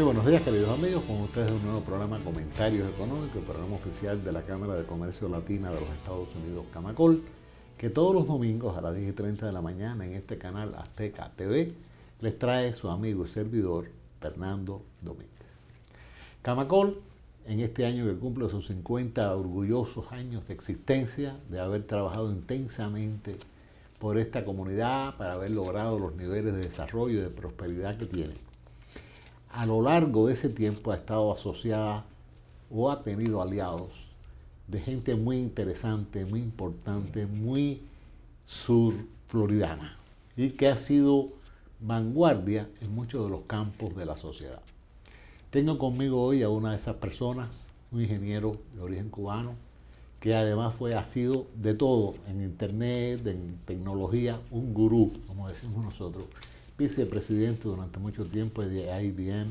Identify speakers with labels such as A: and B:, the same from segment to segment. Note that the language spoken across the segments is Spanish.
A: Muy buenos días queridos amigos, con ustedes un nuevo programa Comentarios Económicos, programa oficial de la Cámara de Comercio Latina de los Estados Unidos, Camacol, que todos los domingos a las 10 y 30 de la mañana en este canal Azteca TV les trae su amigo y servidor Fernando Domínguez. Camacol, en este año que cumple sus 50 orgullosos años de existencia, de haber trabajado intensamente por esta comunidad para haber logrado los niveles de desarrollo y de prosperidad que tiene a lo largo de ese tiempo ha estado asociada o ha tenido aliados de gente muy interesante, muy importante, muy surfloridana y que ha sido vanguardia en muchos de los campos de la sociedad. Tengo conmigo hoy a una de esas personas, un ingeniero de origen cubano, que además fue, ha sido de todo, en internet, en tecnología, un gurú, como decimos nosotros, vicepresidente durante mucho tiempo de IBM,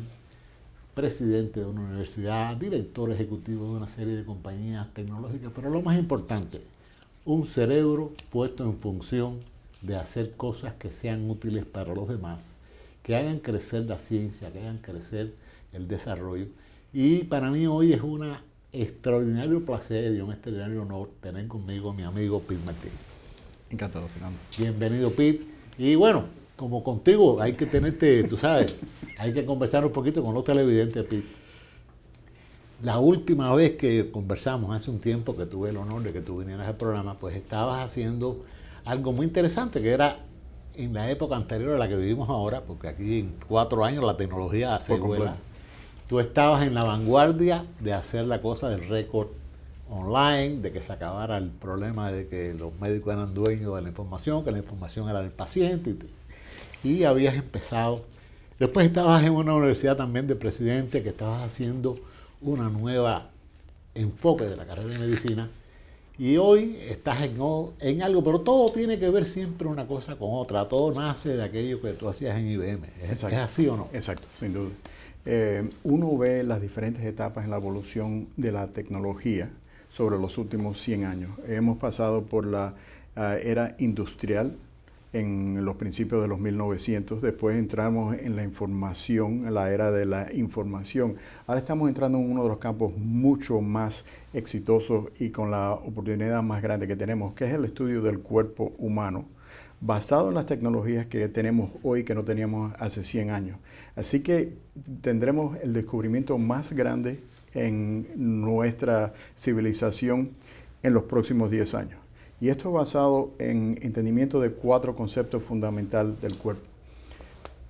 A: presidente de una universidad, director ejecutivo de una serie de compañías tecnológicas, pero lo más importante, un cerebro puesto en función de hacer cosas que sean útiles para los demás, que hagan crecer la ciencia, que hagan crecer el desarrollo. Y para mí hoy es un extraordinario placer y un extraordinario honor tener conmigo a mi amigo Pete Martínez. Encantado, Fernando. Bienvenido, Pete. Y bueno, como contigo, hay que tenerte, tú sabes, hay que conversar un poquito con los televidentes, Pete. La última vez que conversamos, hace un tiempo que tuve el honor de que tú vinieras al programa, pues estabas haciendo algo muy interesante, que era en la época anterior a la que vivimos ahora, porque aquí en cuatro años la tecnología hace vuela. Tú estabas en la vanguardia de hacer la cosa del récord online, de que se acabara el problema de que los médicos eran dueños de la información, que la información era del paciente. Y te, y habías empezado. Después estabas en una universidad también de presidente que estabas haciendo una nueva enfoque de la carrera de medicina y hoy estás en, en, algo, pero todo tiene que ver siempre una cosa con otra, todo nace de aquello que tú hacías en IBM, ¿es, así o no?
B: Exacto, sin duda. Eh, uno ve las diferentes etapas en la evolución de la tecnología sobre los últimos 100 años. Hemos pasado por la ah, era industrial, en los principios de los 1900, después entramos en la información, en la era de la información. Ahora estamos entrando en uno de los campos mucho más exitosos y con la oportunidad más grande que tenemos, que es el estudio del cuerpo humano, basado en las tecnologías que tenemos hoy que no teníamos hace 100 años. Así que tendremos el descubrimiento más grande en nuestra civilización en los próximos 10 años. Y esto basado en entendimiento de cuatro conceptos fundamentales del cuerpo.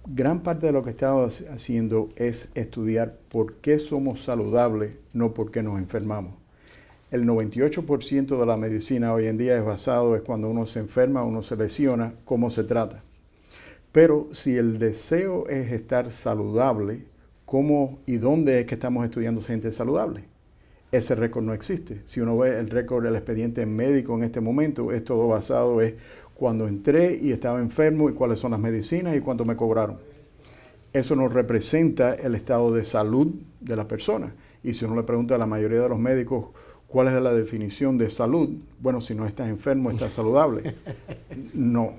B: Gran parte de lo que estamos haciendo es estudiar por qué somos saludables, no por qué nos enfermamos. El 98% de la medicina hoy en día es basado, en cuando uno se enferma, uno se lesiona, cómo se trata. Pero si el deseo es estar saludable, ¿cómo y dónde es que estamos estudiando gente saludable? ese récord no existe. Si uno ve el récord del expediente médico en este momento, es todo basado en cuando entré y estaba enfermo y cuáles son las medicinas y cuánto me cobraron. Eso no representa el estado de salud de la persona. Y si uno le pregunta a la mayoría de los médicos cuál es la definición de salud, bueno, si no estás enfermo, estás saludable. No.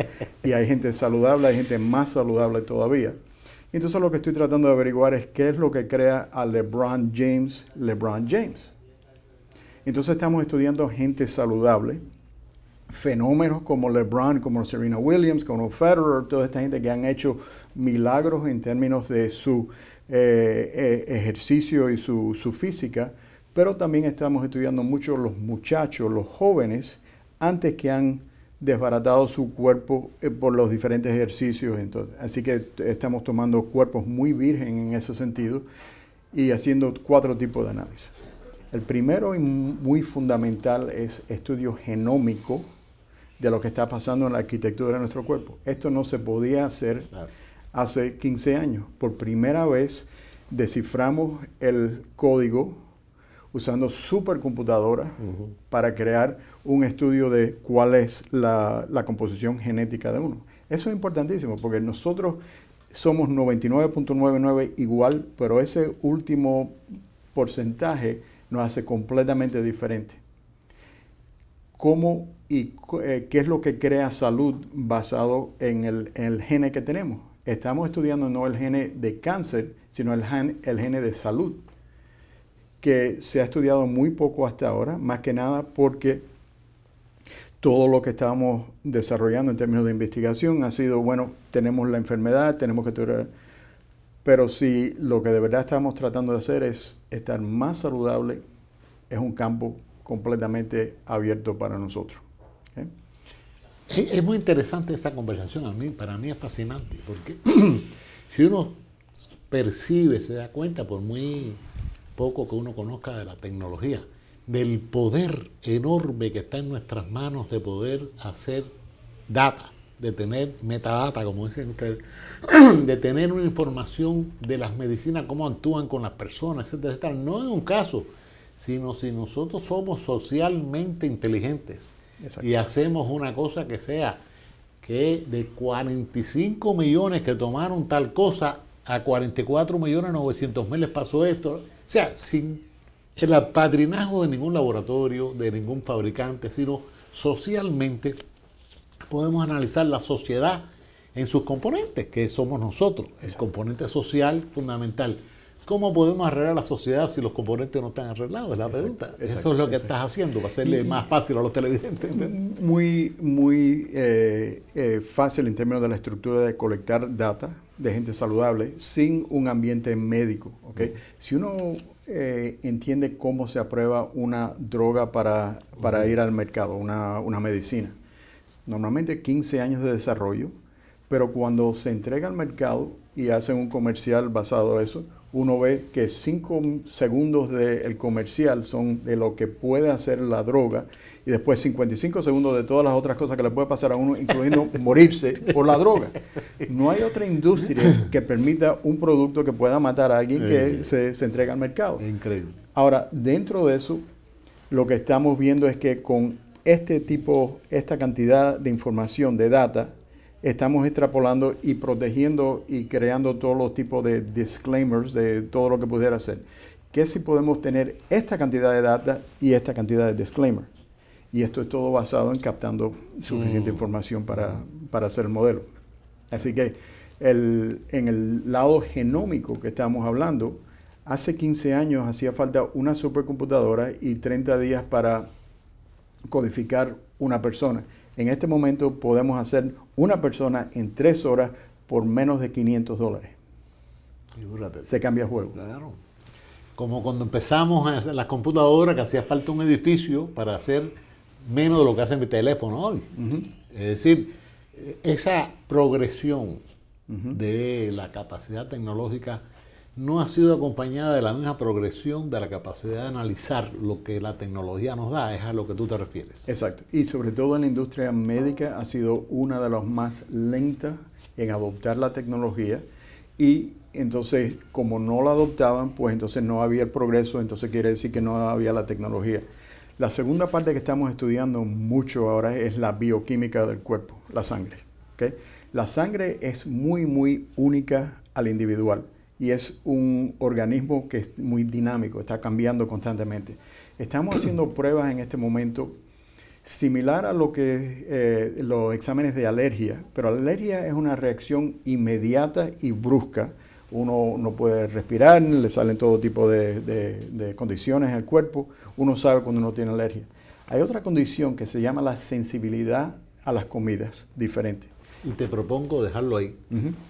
B: y hay gente saludable, hay gente más saludable todavía. Entonces lo que estoy tratando de averiguar es qué es lo que crea a LeBron James, LeBron James. Entonces estamos estudiando gente saludable, fenómenos como LeBron, como Serena Williams, como Federer, toda esta gente que han hecho milagros en términos de su eh, eh, ejercicio y su, su física, pero también estamos estudiando mucho los muchachos, los jóvenes, antes que han desbaratado su cuerpo eh, por los diferentes ejercicios. Entonces, así que estamos tomando cuerpos muy virgen en ese sentido y haciendo cuatro tipos de análisis. El primero y muy fundamental es estudio genómico de lo que está pasando en la arquitectura de nuestro cuerpo. Esto no se podía hacer hace 15 años. Por primera vez desciframos el código usando supercomputadoras para crear un estudio de cuál es la, composición genética de uno. Eso es importantísimo porque nosotros somos 99.99 igual, pero ese último porcentaje nos hace completamente diferente. ¿Cómo y eh, qué es lo que crea salud basado en el, gene que tenemos? Estamos estudiando no el gene de cáncer, sino el, el gene de salud que se ha estudiado muy poco hasta ahora, más que nada porque todo lo que estábamos desarrollando en términos de investigación ha sido, bueno, tenemos la enfermedad, tenemos que curar, Pero si lo que de verdad estamos tratando de hacer es estar más saludable, es un campo completamente abierto para nosotros.
A: es muy interesante esta conversación, para mí es fascinante,
B: porque si
A: uno percibe, se da cuenta, por muy poco que uno conozca de la tecnología, del poder enorme que está en nuestras manos de poder hacer data, de tener metadata, como dicen ustedes, de tener una información de las medicinas, cómo actúan con las personas, etc. No es un caso, sino si nosotros somos socialmente inteligentes y hacemos una cosa que sea que de 45 millones que tomaron tal cosa, a 44 millones 900 mil les pasó esto. O sea, sin el apadrinazgo de ningún laboratorio, de ningún fabricante, sino socialmente podemos analizar la sociedad en sus componentes, que somos nosotros, el componente social fundamental. ¿Cómo podemos arreglar la sociedad si los componentes no están arreglados? Es
B: la pregunta. Eso es lo que estás haciendo para hacerle más fácil a los televidentes. Muy, muy eh, eh, fácil en términos de la estructura de colectar data de gente saludable sin un ambiente médico. ¿okay? Si uno eh, entiende cómo se aprueba una droga para, para ir al mercado, una, una medicina, normalmente 15 años de desarrollo, pero cuando se entrega al mercado y hacen un comercial basado en eso, uno ve que cinco segundos del comercial son de lo que puede hacer la droga y después 55 segundos de todas las otras cosas que le puede pasar a uno, incluyendo morirse por la droga. No hay otra industria que permita un producto que pueda matar a alguien que se, se entrega al mercado. Increíble. Ahora, dentro de eso, lo que estamos viendo es que con este tipo, esta cantidad de información, de data, estamos extrapolando y protegiendo y creando todos los tipos de disclaimers de todo lo que pudiera ser. Que si podemos tener esta cantidad de data y esta cantidad de disclaimers. Y esto es todo basado en captando suficiente mm. información para, para, hacer el modelo. Así que el, en el lado genómico que estamos hablando, hace 15 años hacía falta una supercomputadora y 30 días para codificar una persona. En este momento podemos hacer una persona en tres horas por menos de 500 dólares. Se cambia juego. Claro. Como cuando empezamos a hacer las
A: computadoras, que hacía falta un edificio para hacer menos de lo que hace mi teléfono hoy. Es decir, esa progresión de la capacidad tecnológica no ha sido acompañada de la misma progresión de la capacidad de analizar
B: lo que la tecnología nos da, es a lo que tú te refieres. Exacto, y sobre todo en la industria médica ha sido una de las más lentas en adoptar la tecnología y entonces como no la adoptaban, pues entonces no había el progreso, entonces quiere decir que no había la tecnología. La segunda parte que estamos estudiando mucho ahora es la bioquímica del cuerpo, la sangre. ¿okay? La sangre es muy, muy única al individual y es un organismo que es muy dinámico, está cambiando constantemente. Estamos haciendo pruebas en este momento similar a lo que eh, los exámenes de alergia, pero alergia es una reacción inmediata y brusca. Uno no puede respirar, le salen todo tipo de, de condiciones al cuerpo, uno sabe cuando uno tiene alergia. Hay otra condición que se llama la sensibilidad a las comidas diferentes. Y te propongo dejarlo ahí,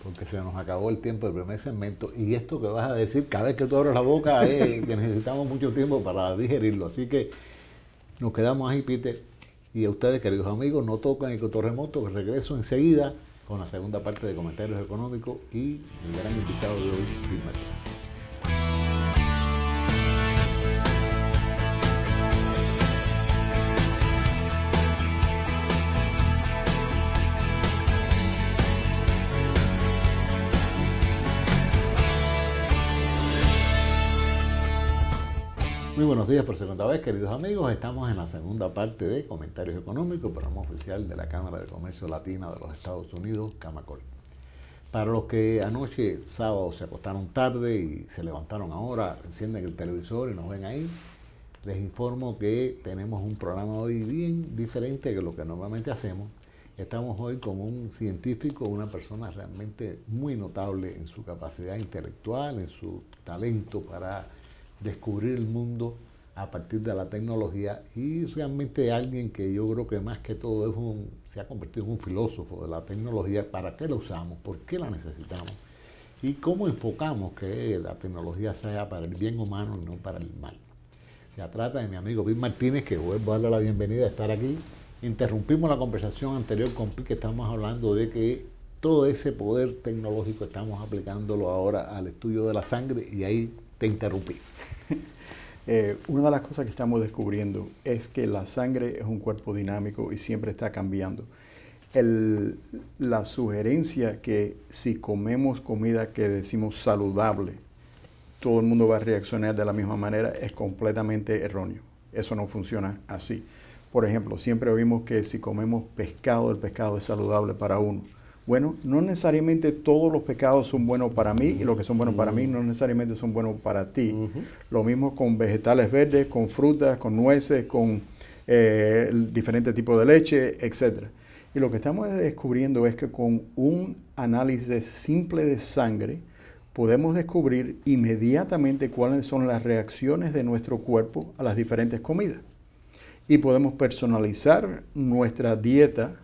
B: porque se nos acabó el tiempo del
A: primer segmento. Y esto que vas a decir, cada vez que tú abres la boca, que necesitamos mucho tiempo para digerirlo. Así que nos quedamos ahí, Peter. Y a ustedes, queridos amigos, no tocan el cotorremoto, regreso enseguida con la segunda parte de comentarios económicos y el gran invitado de hoy, Muy buenos días por segunda vez, queridos amigos. Estamos en la segunda parte de Comentarios Económicos, programa oficial de la Cámara de Comercio Latina de los Estados Unidos, Camacol. Para los que anoche, sábado, se acostaron tarde y se levantaron ahora, encienden el televisor y nos ven ahí, les informo que tenemos un programa hoy bien diferente que lo que normalmente hacemos. Estamos hoy con un científico, una persona realmente muy notable en su capacidad intelectual, en su talento para descubrir el mundo a partir de la tecnología y realmente alguien que yo creo que más que todo es se ha convertido en un filósofo de la tecnología, para qué la usamos, por qué la necesitamos y cómo enfocamos que la tecnología sea para el bien humano y no para el mal. Se trata de mi amigo Pete Martínez, que vuelvo a darle la bienvenida a estar aquí. Interrumpimos la conversación anterior con Pi, que estamos hablando de que todo ese poder tecnológico estamos aplicándolo
B: ahora al estudio de la sangre y ahí te interrumpí. Eh, una de las cosas que estamos descubriendo es que la sangre es un cuerpo dinámico y siempre está cambiando. la sugerencia que si comemos comida que decimos saludable, todo el mundo va a reaccionar de la misma manera es completamente erróneo. Eso no funciona así. Por ejemplo, siempre oímos que si comemos pescado, el pescado es saludable para uno. Bueno, no necesariamente todos los pecados son buenos para mí y lo que son buenos para mí no necesariamente son buenos para ti. Lo mismo con vegetales verdes, con frutas, con nueces, con eh, diferentes tipos de leche, etc. Y lo que estamos descubriendo es que con un análisis simple de sangre podemos descubrir inmediatamente cuáles son las reacciones de nuestro cuerpo a las diferentes comidas. Y podemos personalizar nuestra dieta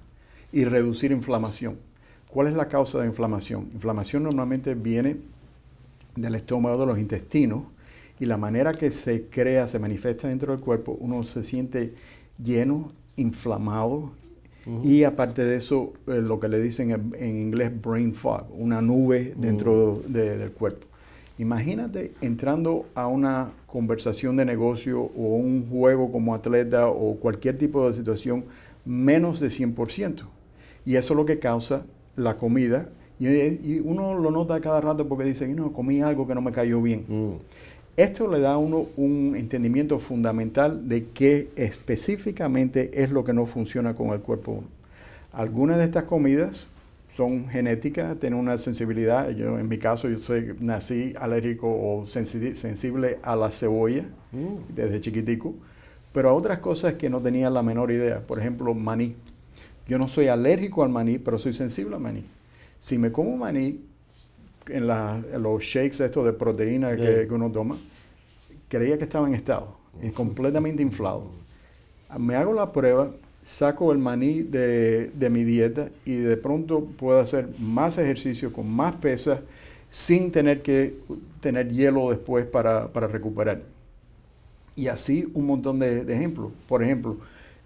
B: y reducir inflamación. ¿Cuál es la causa de inflamación? Inflamación normalmente viene del estómago, de los intestinos, y la manera que se crea, se manifiesta dentro del cuerpo, uno se siente lleno, inflamado, y aparte de eso, eh, lo que le dicen en, inglés brain fog, una nube dentro del cuerpo. Imagínate entrando a una conversación de negocio o un juego como atleta o cualquier tipo de situación menos de 100%. Y eso es lo que causa la comida. Y, uno lo nota cada rato porque dice, no, comí algo que no me cayó bien. Mm. Esto le da a uno un entendimiento fundamental de qué específicamente es lo que no funciona con el cuerpo Algunas de estas comidas son genéticas, tienen una sensibilidad. Yo, en mi caso, yo soy, nací alérgico o sensible a la cebolla mm. desde chiquitico, pero a otras cosas que no tenía la menor idea. Por ejemplo, maní. Yo no soy alérgico al maní, pero soy sensible al maní. Si me como maní, en, los shakes estos de proteína que, uno toma, creía que estaba en estado, es completamente inflado. Me hago la prueba, saco el maní de, mi dieta y de pronto puedo hacer más ejercicio con más pesas sin tener que tener hielo después para, recuperar. Y así un montón de, ejemplos. Por ejemplo,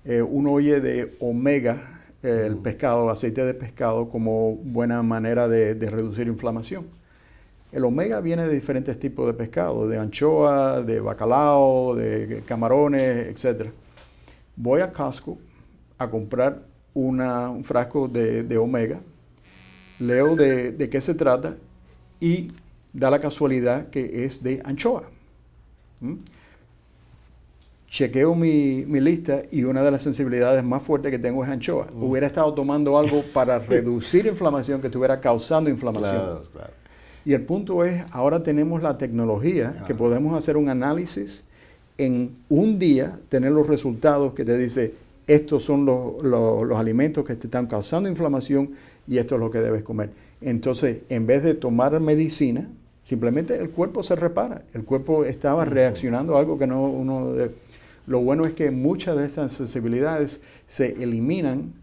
B: eh, uno oye de omega, el mm. pescado, aceite de pescado, como buena manera de, reducir inflamación. El omega viene de diferentes tipos de pescado, de anchoa, de bacalao, de camarones, etcétera. Voy a casco a comprar un frasco de, omega, leo de, qué se trata y da la casualidad que es de anchoa chequeo mi, lista y una de las sensibilidades más fuertes que tengo es anchoa. Mm. Hubiera estado tomando algo para reducir inflamación que estuviera causando inflamación. Y el punto es, ahora tenemos la tecnología ah. que podemos hacer un análisis en un día, tener los resultados que te dice, estos son los, alimentos que te están causando inflamación y esto es lo que debes comer. Entonces, en vez de tomar medicina, simplemente el cuerpo se repara. El cuerpo estaba reaccionando a algo que no uno... Lo bueno es que muchas de estas sensibilidades se eliminan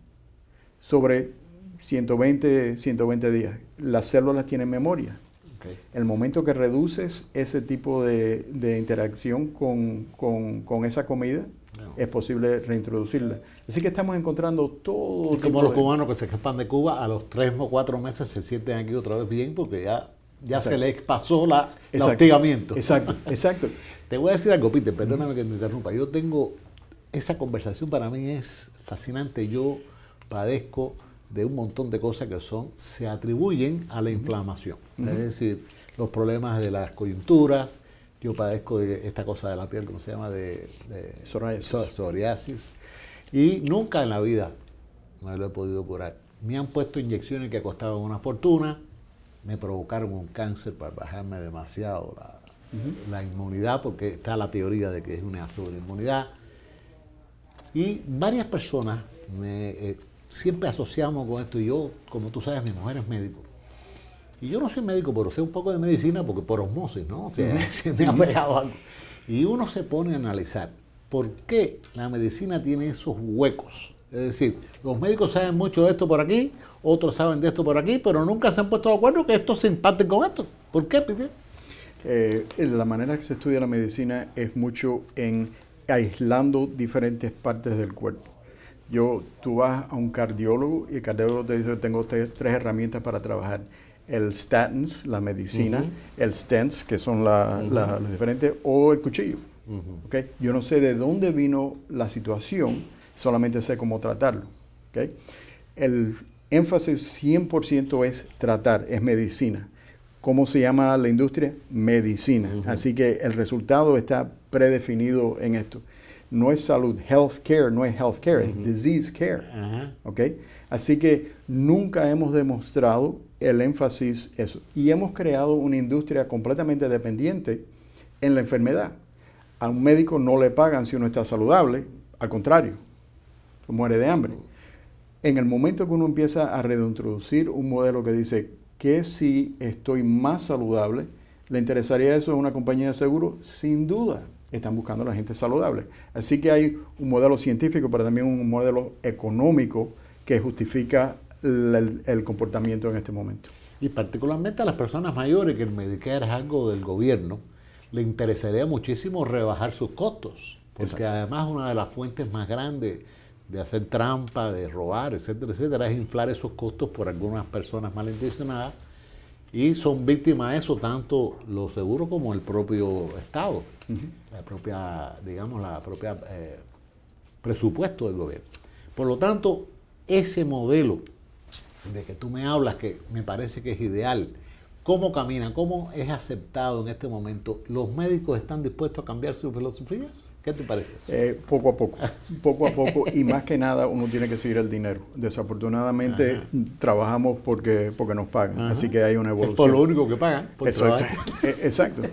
B: sobre 120, 120 días. Las células tienen memoria. El momento que reduces ese tipo de, de interacción con, con, esa comida, es posible reintroducirla. Así que estamos encontrando todo. como los cubanos
A: que se escapan de Cuba, a los tres o cuatro meses se sienten aquí otra vez bien porque ya ya se le pasó la, el hostigamiento. Exacto, exacto. Te voy a decir algo, Peter, perdóname que me interrumpa. Yo tengo, esa conversación para mí es fascinante. Yo padezco de un montón de cosas que son, se atribuyen a la inflamación. Es decir, los problemas de las coyunturas, yo padezco de esta cosa de la piel, ¿cómo se llama? De, psoriasis. Y nunca en la vida me lo he podido curar. Me han puesto inyecciones que costaban una fortuna, me provocaron un cáncer para bajarme demasiado la, inmunidad, porque está la teoría de que es una sobreinmunidad. Y varias personas eh, siempre asociamos con esto. Y yo, como tú sabes, mi mujer es médico. Y yo no soy médico, pero sé un poco de medicina porque por osmosis, ¿no? me ha pegado algo. Y uno se pone a analizar por qué la medicina tiene esos huecos es decir, los médicos saben mucho de esto por aquí, otros saben de esto por aquí, pero nunca se han puesto de acuerdo que esto se empate con esto.
B: ¿Por qué, Peter? Eh, la manera que se estudia la medicina es mucho en aislando diferentes partes del cuerpo. Yo, tú vas a un cardiólogo y el cardiólogo te dice, tengo tres, herramientas para trabajar. El statins, la medicina, el stents, que son la, diferentes, o el cuchillo. ¿Okay? Yo no sé de dónde vino la situación solamente sé cómo tratarlo. El énfasis 100% es tratar, es medicina. ¿Cómo se llama la industria? Medicina. Así que el resultado está predefinido en esto. No es salud, health care, no es health care, es disease care. Así que nunca hemos demostrado el énfasis eso. Y hemos creado una industria completamente dependiente en la enfermedad. A un médico no le pagan si uno está saludable, al contrario, muere de hambre. En el momento que uno empieza a reintroducir un modelo que dice que si estoy más saludable, ¿le interesaría eso a una compañía de seguro? Sin duda, están buscando a la gente saludable. Así que hay un modelo científico, pero también un modelo económico que justifica el, comportamiento en este momento.
A: Y particularmente a las personas mayores, que el Medicare es algo del gobierno, le interesaría muchísimo rebajar sus costos, porque además una de las fuentes más grandes de hacer trampa, de robar, etcétera, etcétera, es inflar esos costos por algunas personas malintencionadas y son víctimas de eso tanto los seguros como el propio Estado, la propia, digamos, la propia eh, presupuesto del gobierno. Por lo tanto, ese modelo de que tú me hablas, que me parece que es ideal, cómo camina, cómo es aceptado en este momento, ¿los médicos están dispuestos a cambiar su filosofía? ¿Qué te parece?
B: Eh, poco a poco, poco a poco y más que nada uno tiene que seguir el dinero. Desafortunadamente trabajamos porque, porque nos pagan, así que hay una evolución. Es por lo único que pagan. Por exacto. Eh, exacto.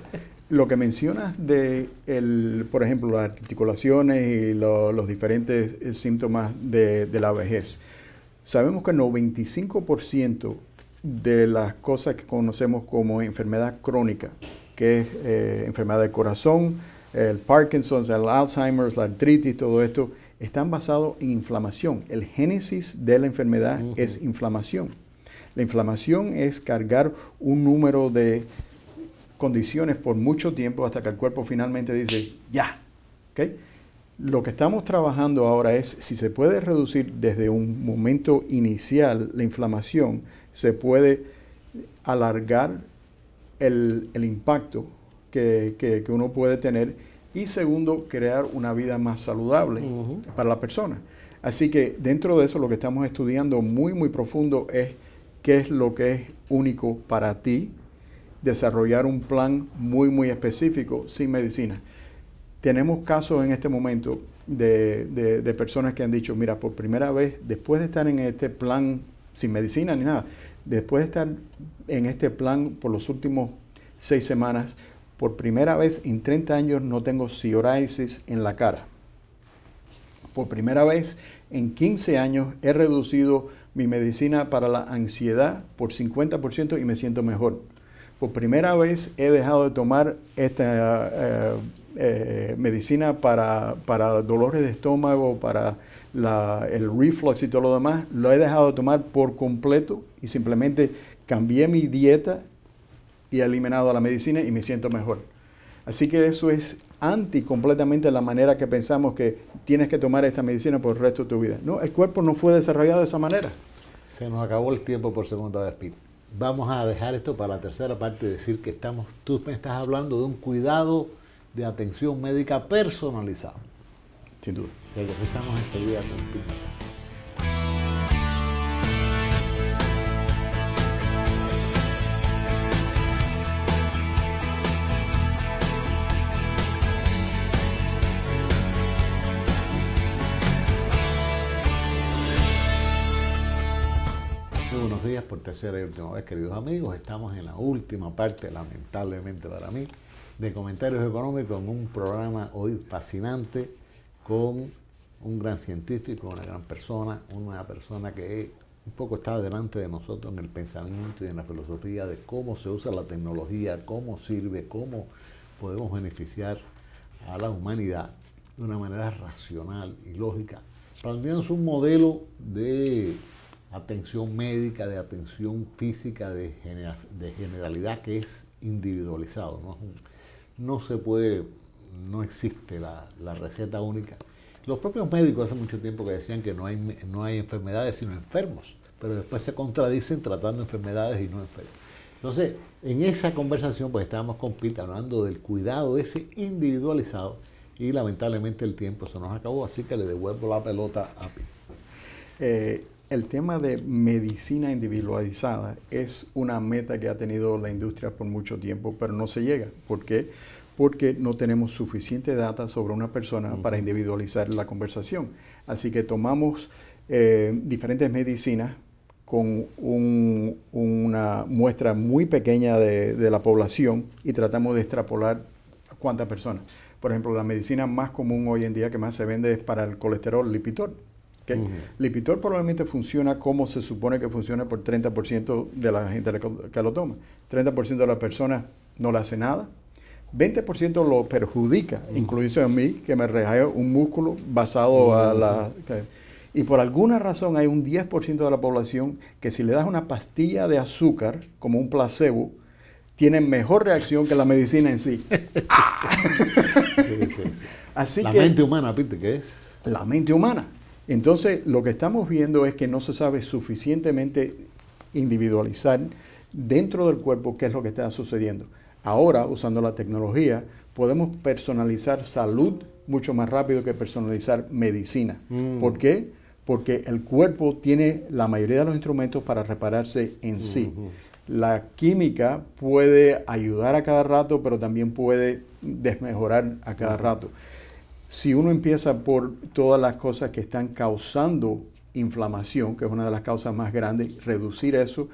B: Lo que mencionas de, el, por ejemplo, las articulaciones y los diferentes eh, síntomas de, la vejez. Sabemos que el 95% de las cosas que conocemos como enfermedad crónica, que es enfermedad de corazón, el Parkinson, el Alzheimer, la artritis, todo esto, están basados en inflamación. El génesis de la enfermedad es inflamación. La inflamación es cargar un número de condiciones por mucho tiempo hasta que el cuerpo finalmente dice, ya. Lo que estamos trabajando ahora es si se puede reducir desde un momento inicial la inflamación, se puede alargar el, el impacto que, uno puede tener. Y segundo, crear una vida más saludable para la persona. Así que dentro de eso lo que estamos estudiando muy, muy profundo es qué es lo que es único para ti, desarrollar un plan muy, muy específico sin medicina. Tenemos casos en este momento de, de, personas que han dicho, mira, por primera vez, después de estar en este plan sin medicina ni nada, después de estar en este plan por los últimos seis semanas, por primera vez en 30 años no tengo psoriasis en la cara. Por primera vez en 15 años he reducido mi medicina para la ansiedad por 50% y me siento mejor. Por primera vez he dejado de tomar esta eh, eh, medicina para, dolores de estómago, para el reflux y todo lo demás. Lo he dejado de tomar por completo y simplemente cambié mi dieta y he eliminado la medicina y me siento mejor. Así que eso es anti completamente la manera que pensamos que tienes que tomar esta medicina por el resto de tu vida. No, el cuerpo no fue desarrollado de esa manera.
A: Se nos acabó el tiempo por segunda vez, Vamos a dejar esto para la tercera parte, decir que estamos, tú me estás hablando de un cuidado de atención médica personalizado. Sin duda. Regresamos enseguida con Pete. por tercera y última vez, queridos amigos. Estamos en la última parte, lamentablemente para mí, de Comentarios Económicos en un programa hoy fascinante con un gran científico, una gran persona, una persona que un poco está delante de nosotros en el pensamiento y en la filosofía de cómo se usa la tecnología, cómo sirve, cómo podemos beneficiar a la humanidad de una manera racional y lógica, planteándose un modelo de atención médica, de atención física, de, de generalidad que es individualizado. No, se puede, no existe la, receta única. Los propios médicos hace mucho tiempo que decían que no hay, no hay enfermedades sino enfermos, pero después se contradicen tratando enfermedades y no enfermos. Entonces, en esa conversación, pues estábamos con Pete hablando del cuidado ese individualizado y lamentablemente el
B: tiempo se nos acabó, así que le devuelvo la pelota a Pete. Eh, el tema de medicina individualizada es una meta que ha tenido la industria por mucho tiempo, pero no se llega. ¿Por qué? Porque no tenemos suficiente data sobre una persona para individualizar la conversación. Así que tomamos eh, diferentes medicinas con una muestra muy pequeña de, la población y tratamos de extrapolar cuántas personas. Por ejemplo, la medicina más común hoy en día que más se vende es para el colesterol, Lipitor ¿okay? Lipitor probablemente funciona como se supone que funciona por 30% de la gente que lo toma. 30% de las personas no le hace nada. 20% lo perjudica, incluso a mí, que me rejae un músculo basado a la... Y por alguna razón hay un 10% de la población que si le das una pastilla de azúcar como un placebo, Tiene mejor reacción que la medicina en sí. sí, sí, la mente humana, Pete, ¿qué es? La mente humana. Entonces, lo que estamos viendo es que no se sabe suficientemente individualizar dentro del cuerpo qué es lo que está sucediendo. Ahora, usando la tecnología, podemos personalizar salud mucho más rápido que personalizar medicina. Mm. ¿Por qué? Porque el cuerpo tiene la mayoría de los instrumentos para repararse en sí. La química puede ayudar a cada rato, pero también puede desmejorar a cada rato si uno empieza por todas las cosas que están causando inflamación, que es una de las causas más grandes, reducir eso,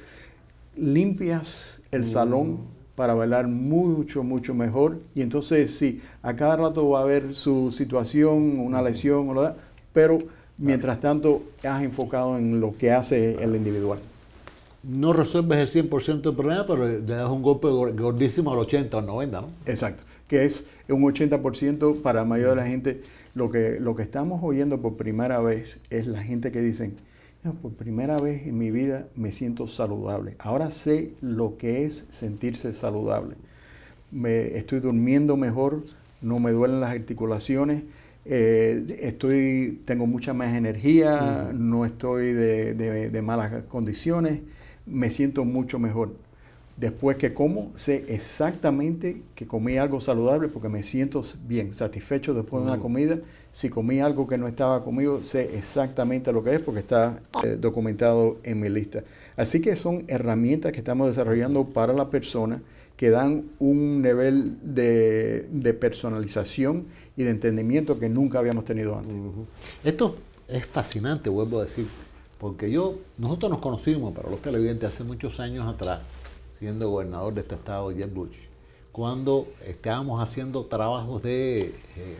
B: limpias el mm. salón para bailar mucho, mucho mejor. Y entonces, sí, a cada rato va a haber su situación, una mm. lesión, o pero mientras tanto has enfocado en lo que hace el individual.
A: No resuelves el 100% del problema, pero le das un golpe gordísimo
B: al 80 o 90, ¿no? Exacto que es un 80% para la mayoría de la gente. Lo que, lo que estamos oyendo por primera vez es la gente que dice, por primera vez en mi vida me siento saludable. Ahora sé lo que es sentirse saludable. Me, estoy durmiendo mejor, no me duelen las articulaciones, eh, estoy, tengo mucha más energía, no estoy de malas condiciones, me siento mucho mejor después que como, sé exactamente que comí algo saludable porque me siento bien, satisfecho después de una mm. comida. Si comí algo que no estaba conmigo, sé exactamente lo que es porque está eh, documentado en mi lista. Así que son herramientas que estamos desarrollando para la persona que dan un nivel de, personalización y de entendimiento que nunca habíamos tenido antes.
A: Esto es fascinante, vuelvo a decir, porque yo, nosotros nos conocimos para los televidentes hace muchos años atrás siendo gobernador de este estado, Jeff Bush, cuando estábamos haciendo trabajos de, eh,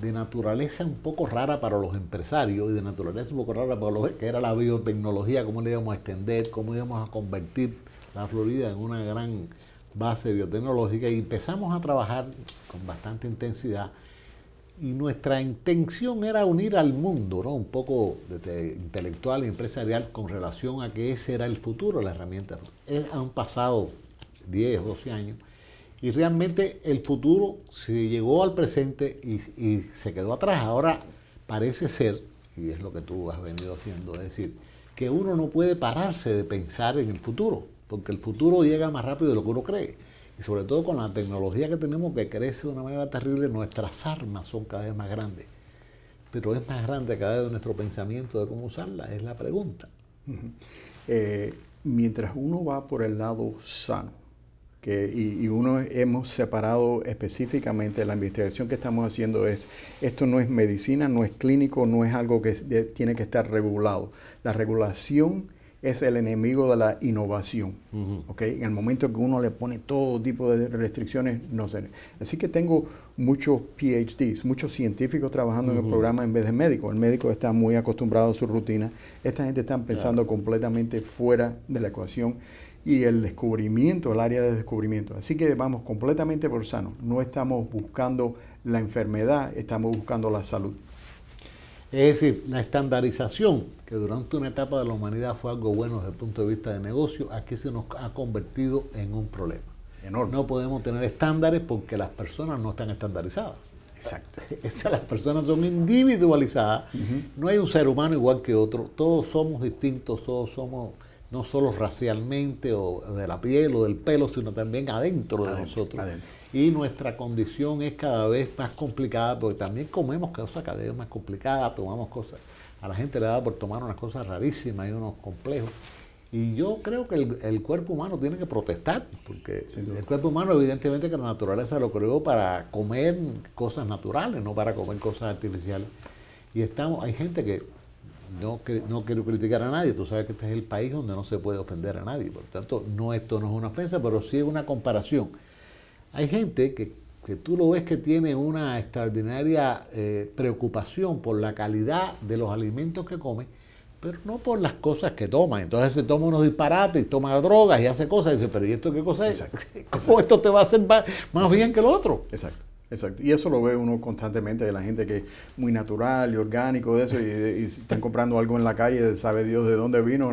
A: de naturaleza un poco rara para los empresarios y de naturaleza un poco rara para los que era la biotecnología, cómo le íbamos a extender, cómo íbamos a convertir la Florida en una gran base biotecnológica y empezamos a trabajar con bastante intensidad y nuestra intención era unir al mundo, ¿no? un poco de, intelectual y empresarial con relación a que ese era el futuro, la herramienta. Eh, han pasado 10, 12 años y realmente el futuro se llegó al presente y, y, se quedó atrás. Ahora parece ser, y es lo que tú has venido haciendo, es decir, que uno no puede pararse de pensar en el futuro, porque el futuro llega más rápido de lo que uno cree y sobre todo con la tecnología que tenemos que crece de una manera terrible, nuestras armas son cada vez más grandes. Pero es más grande cada vez nuestro pensamiento de cómo usarla, es la pregunta.
B: Eh, mientras uno va por el lado sano, que, y, uno hemos separado específicamente la investigación que estamos haciendo es, esto no es medicina, no es clínico, no es algo que tiene que estar regulado. La regulación es el enemigo de la innovación. En el momento que uno le pone todo tipo de restricciones, no sé. Así que tengo muchos PhDs, muchos científicos trabajando en el programa en vez de médicos. El médico está muy acostumbrado a su rutina. Esta gente está pensando completamente fuera de la ecuación y el descubrimiento, el área de descubrimiento. Así que vamos completamente por sano. No estamos buscando la enfermedad, estamos buscando la salud. Es decir, la estandarización, que durante una etapa de la
A: humanidad fue algo bueno desde el punto de vista de negocio, aquí se nos ha convertido en un problema. No podemos tener estándares porque las personas no están estandarizadas. Exacto. las personas son individualizadas. No hay un ser humano igual que otro. Todos somos distintos, todos somos no solo racialmente o de la piel o del pelo, sino también adentro, de nosotros y nuestra condición es cada vez más complicada porque también comemos cosas cada vez más complicadas, tomamos cosas. A la gente le da por tomar unas cosas rarísimas y unos complejos. Y yo creo que el, cuerpo humano tiene que protestar, porque el cuerpo humano evidentemente que la naturaleza lo creó para comer cosas naturales, no para comer cosas artificiales. Y estamos, hay gente que no, no quiero criticar a nadie, tú sabes que este es el país donde no se puede ofender a nadie, por lo tanto, no, esto no es una ofensa, pero sí es una comparación. Hay gente que, tú lo ves que tiene una extraordinaria eh, preocupación por la calidad de los alimentos que come, pero no por las cosas que toma. Entonces se toma unos disparates y toma drogas y hace cosas y dice, pero ¿y esto qué cosa es? ¿Cómo
B: esto te va a hacer más bien que lo otro? Exacto. Exacto. Y eso lo ve uno constantemente de la gente que es muy natural y orgánico de eso y, y están comprando algo en la calle, sabe Dios de dónde vino.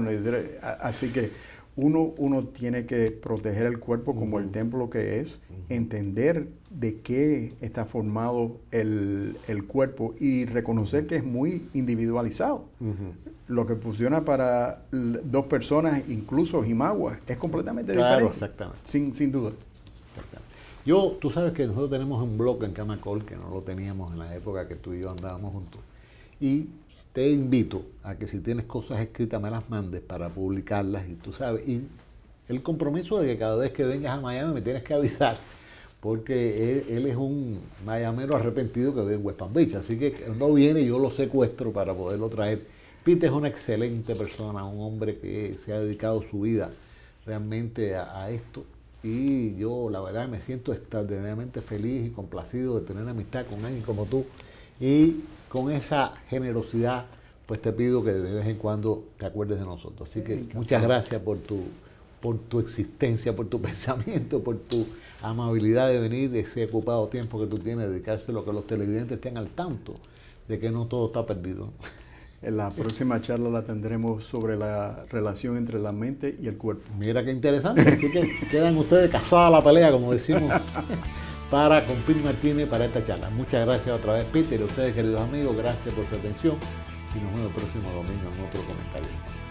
B: Así que uno, uno tiene que proteger el cuerpo como el templo que es, entender de qué está formado el, cuerpo y reconocer que es muy individualizado. Lo que funciona para dos personas, incluso jimagua es completamente claro, exactamente. Sin, duda.
A: Yo, tú sabes que nosotros tenemos un blog en Camacol que no lo teníamos en la época que tú y yo andábamos juntos. Y te invito a que si tienes cosas escritas me las mandes para publicarlas y tú sabes. Y el compromiso de que cada vez que vengas a Miami me tienes que avisar, porque él, es un mayamero arrepentido que vive en West Palm Beach, así que no viene yo lo secuestro para poderlo traer. Pete es una excelente persona, un hombre que se ha dedicado su vida realmente a, esto. Y yo la verdad me siento extraordinariamente feliz y complacido de tener amistad con alguien como tú. Y con esa generosidad, pues te pido que de vez en cuando te acuerdes de nosotros. Así que muchas gracias por tu, por tu existencia, por tu pensamiento, por tu amabilidad de venir, de ese ocupado tiempo que tú tienes, dedicarse a que los televidentes estén al tanto
B: de que no todo está perdido. En la próxima charla la tendremos sobre la relación entre la mente y el cuerpo. Mira qué interesante, así que quedan ustedes a la
A: pelea, como decimos. para con Pete Martínez para esta charla. Muchas gracias otra vez, Peter. ustedes, queridos amigos, gracias por su atención y nos vemos el próximo domingo en otro comentario.